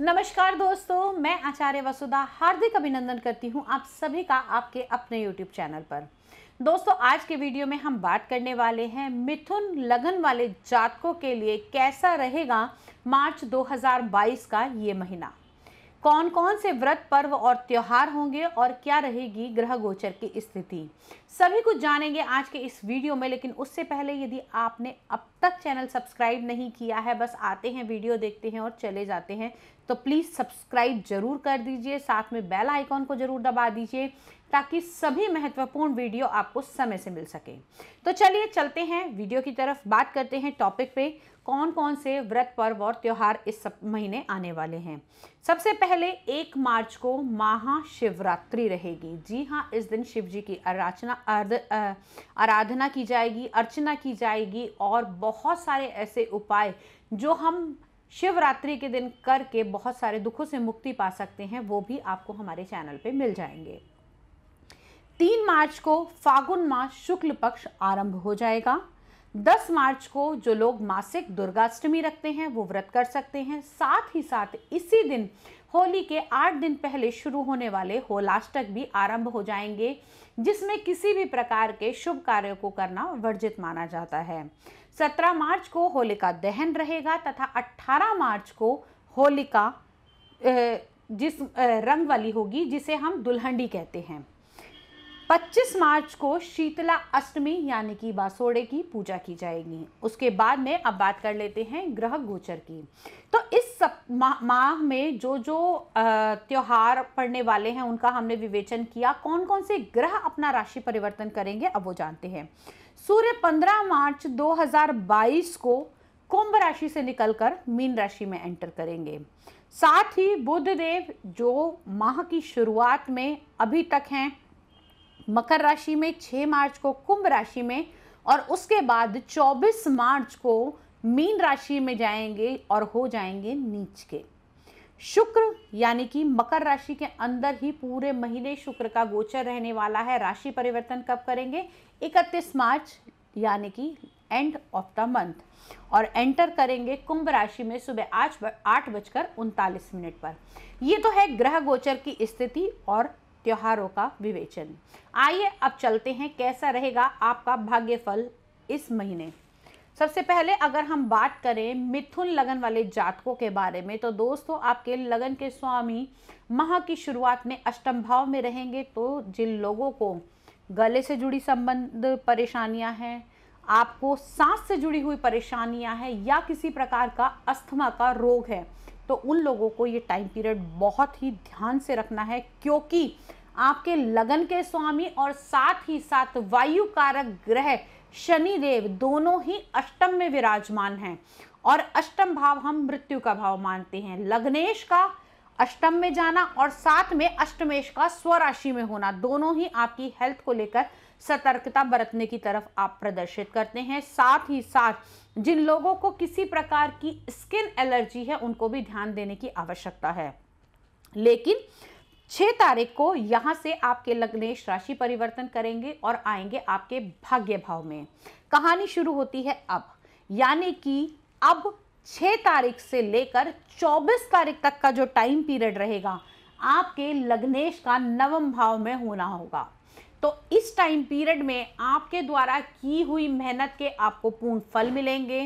नमस्कार दोस्तों मैं आचार्य वसुधा हार्दिक अभिनंदन करती हूँ आप सभी का आपके अपने यूट्यूब चैनल पर दोस्तों आज के वीडियो में हम बात करने वाले हैं मिथुन लगन वाले जातकों के लिए कैसा रहेगा मार्च 2022 का ये महीना कौन कौन से व्रत पर्व और त्यौहार होंगे और क्या रहेगी ग्रह गोचर की स्थिति सभी कुछ जानेंगे आज के इस वीडियो में लेकिन उससे पहले यदि आपने अब तक चैनल सब्सक्राइब नहीं किया है बस आते हैं वीडियो देखते हैं और चले जाते हैं तो प्लीज़ सब्सक्राइब जरूर कर दीजिए साथ में बेल आइकॉन को जरूर दबा दीजिए ताकि सभी महत्वपूर्ण वीडियो आपको समय से मिल सके तो चलिए चलते हैं वीडियो की तरफ बात करते हैं टॉपिक पे कौन कौन से व्रत पर्व और त्यौहार इस सब महीने आने वाले हैं सबसे पहले एक मार्च को महाशिवरात्रि रहेगी जी हाँ इस दिन शिव जी की आराचना आराधना की जाएगी अर्चना की जाएगी और बहुत सारे ऐसे उपाय जो हम शिवरात्रि के दिन करके बहुत सारे दुखों से मुक्ति पा सकते हैं वो भी आपको हमारे चैनल पे मिल जाएंगे तीन मार्च को फागुन मास शुक्ल पक्ष आरंभ हो जाएगा दस मार्च को जो लोग मासिक दुर्गाष्टमी रखते हैं वो व्रत कर सकते हैं साथ ही साथ इसी दिन होली के आठ दिन पहले शुरू होने वाले होलाष्टक भी आरंभ हो जाएंगे जिसमें किसी भी प्रकार के शुभ कार्यों को करना वर्जित माना जाता है 17 मार्च को होलिका दहन रहेगा तथा 18 मार्च को होलिका जिस रंग वाली होगी जिसे हम दुल्हंडी कहते हैं 25 मार्च को शीतला अष्टमी यानी कि बासोड़े की पूजा की जाएगी उसके बाद में अब बात कर लेते हैं ग्रह गोचर की तो इस सब माह में जो जो त्यौहार पड़ने वाले हैं उनका हमने विवेचन किया कौन कौन से ग्रह अपना राशि परिवर्तन करेंगे अब वो जानते हैं सूर्य 15 मार्च 2022 को कुंभ राशि से निकलकर मीन राशि में एंटर करेंगे साथ ही बुद्ध देव जो माह की शुरुआत में अभी तक हैं मकर राशि में 6 मार्च को कुंभ राशि में और उसके बाद 24 मार्च को मीन राशि में जाएंगे और हो जाएंगे नीच के शुक्र यानी कि मकर राशि के अंदर ही पूरे महीने शुक्र का गोचर रहने वाला है राशि परिवर्तन कब करेंगे 31 मार्च यानी कि एंड ऑफ द मंथ और एंटर करेंगे कुंभ राशि में सुबह आठ आठ बजकर उनतालीस मिनट पर यह तो है ग्रह गोचर की स्थिति और त्योहारों का विवेचन आइए अब चलते हैं कैसा रहेगा आपका भाग्यफल इस महीने सबसे पहले अगर हम बात करें मिथुन लगन वाले जातकों के बारे में तो दोस्तों आपके लगन के स्वामी माह की शुरुआत में अष्टम भाव में रहेंगे तो जिन लोगों को गले से जुड़ी संबंध परेशानियां हैं आपको सांस से जुड़ी हुई परेशानियां हैं या किसी प्रकार का अस्थमा का रोग है तो उन लोगों को ये टाइम पीरियड बहुत ही ध्यान से रखना है क्योंकि आपके लगन के स्वामी और साथ ही साथ वायु कारक ग्रह शनि देव दोनों ही अष्टम में विराजमान हैं और अष्टम भाव हम मृत्यु का भाव मानते हैं लग्नेश का अष्टम में जाना और साथ में अष्टमेश का स्वराशि में होना दोनों ही आपकी हेल्थ को लेकर सतर्कता बरतने की तरफ आप प्रदर्शित करते हैं साथ ही साथ जिन लोगों को किसी प्रकार की स्किन एलर्जी है उनको भी ध्यान देने की आवश्यकता है लेकिन छह तारीख को यहां से आपके लग्नेश राशि परिवर्तन करेंगे और आएंगे आपके भाग्य भाव में कहानी शुरू होती है अब यानी कि अब छह तारीख से लेकर चौबीस तारीख तक का जो टाइम पीरियड रहेगा आपके लग्नेश का नवम भाव में होना होगा तो इस टाइम पीरियड में आपके द्वारा की हुई मेहनत के आपको पूर्ण फल मिलेंगे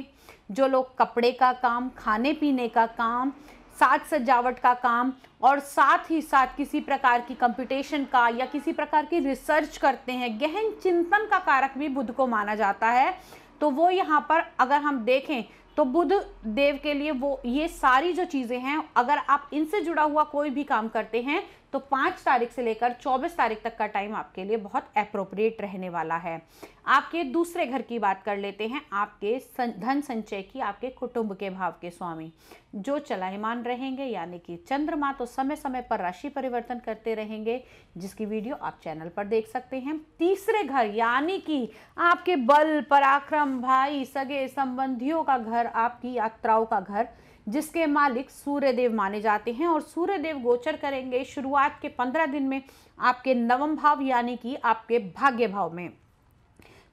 जो लोग कपड़े का काम खाने पीने का काम साज सजावट का काम और साथ ही साथ किसी प्रकार की कंपटीशन का या किसी प्रकार की रिसर्च करते हैं गहन चिंतन का कारक भी बुद्ध को माना जाता है तो वो यहाँ पर अगर हम देखें तो बुद्ध देव के लिए वो ये सारी जो चीज़ें हैं अगर आप इनसे जुड़ा हुआ कोई भी काम करते हैं तो पाँच तारीख से लेकर चौबीस तारीख तक का टाइम आपके लिए बहुत अप्रोप्रिएट रहने वाला है आपके दूसरे घर की बात कर लेते हैं आपके धन संचय की आपके कुटुंब के भाव के स्वामी जो चलायमान रहेंगे यानी कि चंद्रमा तो समय समय पर राशि परिवर्तन करते रहेंगे जिसकी वीडियो आप चैनल पर देख सकते हैं तीसरे घर यानी कि आपके बल पराक्रम भाई सगे संबंधियों का घर आपकी यात्राओं का घर जिसके मालिक सूर्यदेव माने जाते हैं और सूर्यदेव गोचर करेंगे शुरुआत के पंद्रह दिन में आपके नवम भाव यानी कि आपके भाग्य भाव में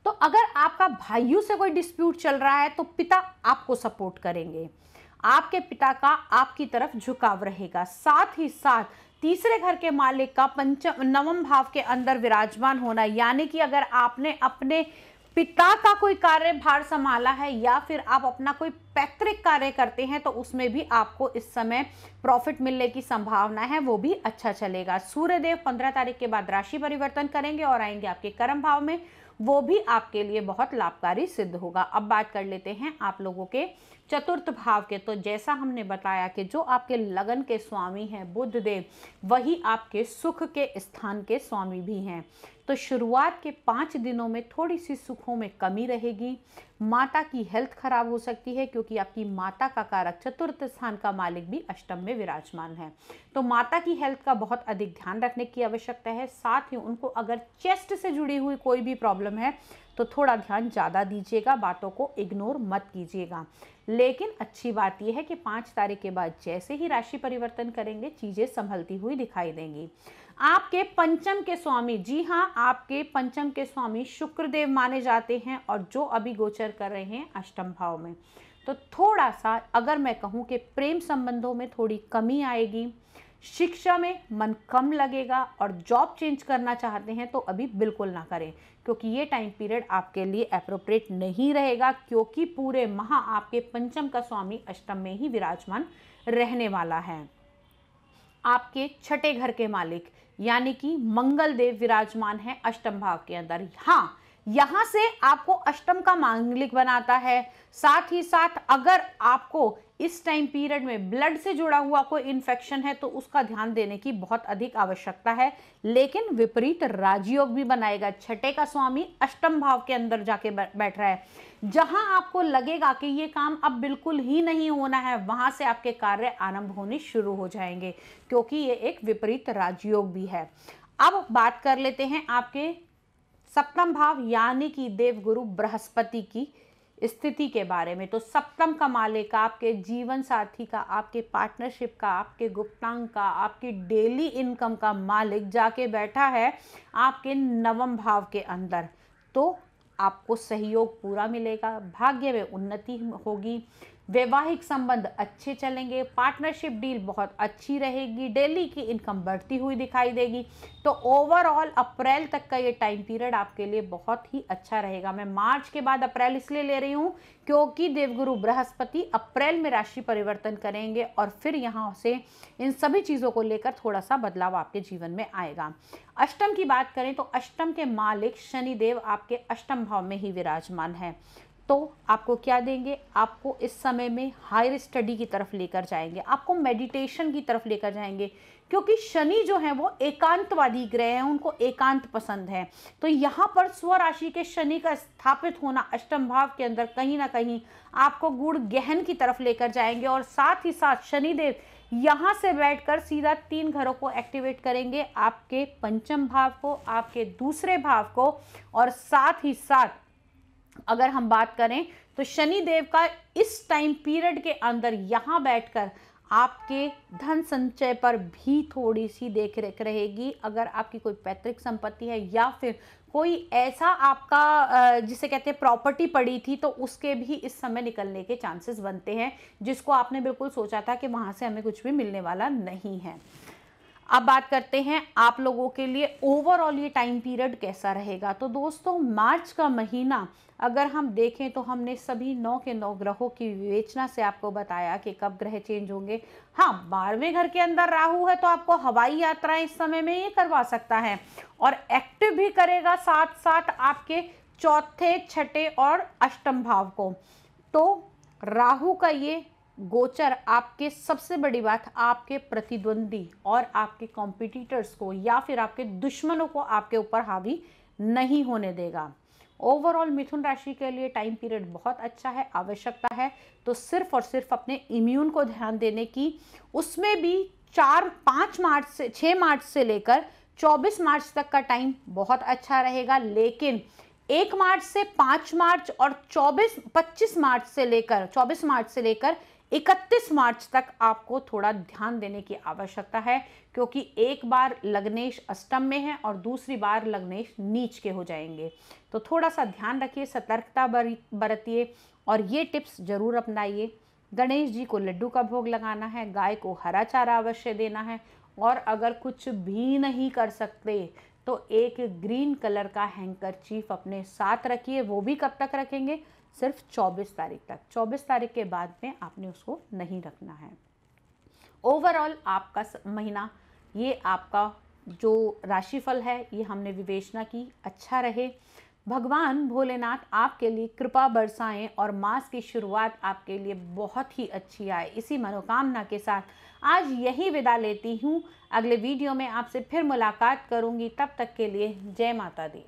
तो अगर आपका भाइयों से कोई डिस्प्यूट चल रहा है तो पिता आपको सपोर्ट करेंगे आपके पिता का आपकी तरफ झुकाव रहेगा साथ ही साथ तीसरे घर के मालिक का पंचम नवम भाव के अंदर विराजमान होना यानी कि अगर आपने अपने पिता का कोई कार्यभार संभाला है या फिर आप अपना कोई पैतृक कार्य करते हैं तो उसमें भी आपको इस समय प्रॉफिट मिलने की संभावना है वो भी अच्छा चलेगा सूर्यदेव पंद्रह तारीख के बाद राशि परिवर्तन करेंगे और आएंगे आपके कर्म भाव में वो भी आपके लिए बहुत लाभकारी सिद्ध होगा अब बात कर लेते हैं आप लोगों के चतुर्थ भाव के तो जैसा हमने बताया कि जो आपके लगन के स्वामी हैं बुद्ध देव वही आपके सुख के स्थान के स्वामी भी हैं तो शुरुआत के पाँच दिनों में थोड़ी सी सुखों में कमी रहेगी माता की हेल्थ खराब हो सकती है क्योंकि आपकी माता का कारक चतुर्थ स्थान का मालिक भी अष्टम में विराजमान है तो माता की हेल्थ का बहुत अधिक ध्यान रखने की आवश्यकता है साथ ही उनको अगर चेस्ट से जुड़ी हुई कोई भी प्रॉब्लम है तो थोड़ा ध्यान ज़्यादा दीजिएगा बातों को इग्नोर मत कीजिएगा लेकिन अच्छी बात यह है कि पाँच तारीख के बाद जैसे ही राशि परिवर्तन करेंगे चीज़ें संभलती हुई दिखाई देंगी आपके पंचम के स्वामी जी हाँ आपके पंचम के स्वामी शुक्रदेव माने जाते हैं और जो अभी गोचर कर रहे हैं अष्टम भाव में तो थोड़ा सा अगर मैं कहूँ कि प्रेम संबंधों में थोड़ी कमी आएगी शिक्षा में मन कम लगेगा और जॉब चेंज करना चाहते हैं तो अभी बिल्कुल ना करें क्योंकि ये टाइम पीरियड आपके लिए अप्रोप्रिएट नहीं रहेगा क्योंकि पूरे माह आपके पंचम का स्वामी अष्टम में ही विराजमान रहने वाला है आपके छठे घर के मालिक यानी कि मंगल देव विराजमान है अष्टम भाव के अंदर हाँ यहां से आपको अष्टम का मांगलिक बनाता है साथ ही साथ अगर आपको इस टाइम पीरियड में ब्लड से जुड़ा हुआ कोई इन्फेक्शन है तो उसका ध्यान देने की बहुत अधिक आवश्यकता है लेकिन विपरीत राजयोग भी बनाएगा छठे का स्वामी अष्टम भाव के अंदर जाके बैठ रहा है जहां आपको लगेगा कि ये काम अब बिल्कुल ही नहीं होना है वहां से आपके कार्य आरंभ होने शुरू हो जाएंगे क्योंकि ये एक विपरीत राजयोग भी है अब बात कर लेते हैं आपके सप्तम भाव यानी कि देवगुरु बृहस्पति की स्थिति के बारे में तो सप्तम का मालिक आपके जीवन साथी का आपके पार्टनरशिप का आपके गुप्तांग का आपकी डेली इनकम का मालिक जाके बैठा है आपके नवम भाव के अंदर तो आपको सहयोग पूरा मिलेगा भाग्य में उन्नति होगी वैवाहिक संबंध अच्छे चलेंगे पार्टनरशिप डील बहुत अच्छी रहेगी डेली की इनकम बढ़ती हुई दिखाई देगी तो ओवरऑल अप्रैल तक का ये टाइम पीरियड आपके लिए बहुत ही अच्छा रहेगा मैं मार्च के बाद अप्रैल इसलिए ले रही हूँ क्योंकि देवगुरु बृहस्पति अप्रैल में राशि परिवर्तन करेंगे और फिर यहाँ से इन सभी चीज़ों को लेकर थोड़ा सा बदलाव आपके जीवन में आएगा अष्टम की बात करें तो अष्टम के मालिक शनिदेव आपके अष्टम भाव में ही विराजमान है तो आपको क्या देंगे आपको इस समय में हायर स्टडी की तरफ लेकर जाएंगे आपको मेडिटेशन की तरफ लेकर जाएंगे क्योंकि शनि जो है वो एकांतवादी ग्रह हैं उनको एकांत पसंद है तो यहाँ पर स्व राशि के शनि का स्थापित होना अष्टम भाव के अंदर कहीं ना कहीं आपको गुड़ गहन की तरफ लेकर जाएंगे और साथ ही साथ शनिदेव यहाँ से बैठकर सीधा तीन घरों को एक्टिवेट करेंगे आपके पंचम भाव को आपके दूसरे भाव को और साथ ही साथ अगर हम बात करें तो शनि देव का इस टाइम पीरियड के अंदर यहाँ बैठकर आपके धन संचय पर भी थोड़ी सी देख रेख रहेगी अगर आपकी कोई पैतृक संपत्ति है या फिर कोई ऐसा आपका जिसे कहते हैं प्रॉपर्टी पड़ी थी तो उसके भी इस समय निकलने के चांसेस बनते हैं जिसको आपने बिल्कुल सोचा था कि वहाँ से हमें कुछ भी मिलने वाला नहीं है अब बात करते हैं आप लोगों के लिए ओवरऑल ये टाइम पीरियड कैसा रहेगा तो दोस्तों मार्च का महीना अगर हम देखें तो हमने सभी नौ के नौ ग्रहों की विवेचना से आपको बताया कि कब ग्रह चेंज होंगे हाँ बारहवें घर के अंदर राहु है तो आपको हवाई यात्रा इस समय में ये करवा सकता है और एक्टिव भी करेगा साथ साथ आपके चौथे छठे और अष्टम भाव को तो राहु का ये गोचर आपके सबसे बड़ी बात आपके प्रतिद्वंदी और आपके कॉम्पिटिटर्स को या फिर आपके दुश्मनों को आपके ऊपर हावी नहीं होने देगा ओवरऑल मिथुन राशि के लिए टाइम पीरियड बहुत अच्छा है आवश्यकता है तो सिर्फ और सिर्फ अपने इम्यून को ध्यान देने की उसमें भी चार पाँच मार्च से छः मार्च से लेकर चौबीस मार्च तक का टाइम बहुत अच्छा रहेगा लेकिन एक मार्च से पाँच मार्च और चौबीस पच्चीस मार्च से लेकर चौबीस मार्च से लेकर 31 मार्च तक आपको थोड़ा ध्यान देने की आवश्यकता है क्योंकि एक बार लग्नेश अष्टम में है और दूसरी बार लग्नेश नीच के हो जाएंगे तो थोड़ा सा ध्यान रखिए सतर्कता बरतिए और ये टिप्स ज़रूर अपनाइए गणेश जी को लड्डू का भोग लगाना है गाय को हरा चारा अवश्य देना है और अगर कुछ भी नहीं कर सकते तो एक ग्रीन कलर का हैंकर अपने साथ रखिए वो भी कब तक रखेंगे सिर्फ 24 तारीख तक 24 तारीख के बाद में आपने उसको नहीं रखना है ओवरऑल आपका महीना ये आपका जो राशिफल है ये हमने विवेचना की अच्छा रहे भगवान भोलेनाथ आपके लिए कृपा बरसाएं और मास की शुरुआत आपके लिए बहुत ही अच्छी आए इसी मनोकामना के साथ आज यही विदा लेती हूँ अगले वीडियो में आपसे फिर मुलाकात करूँगी तब तक के लिए जय माता दी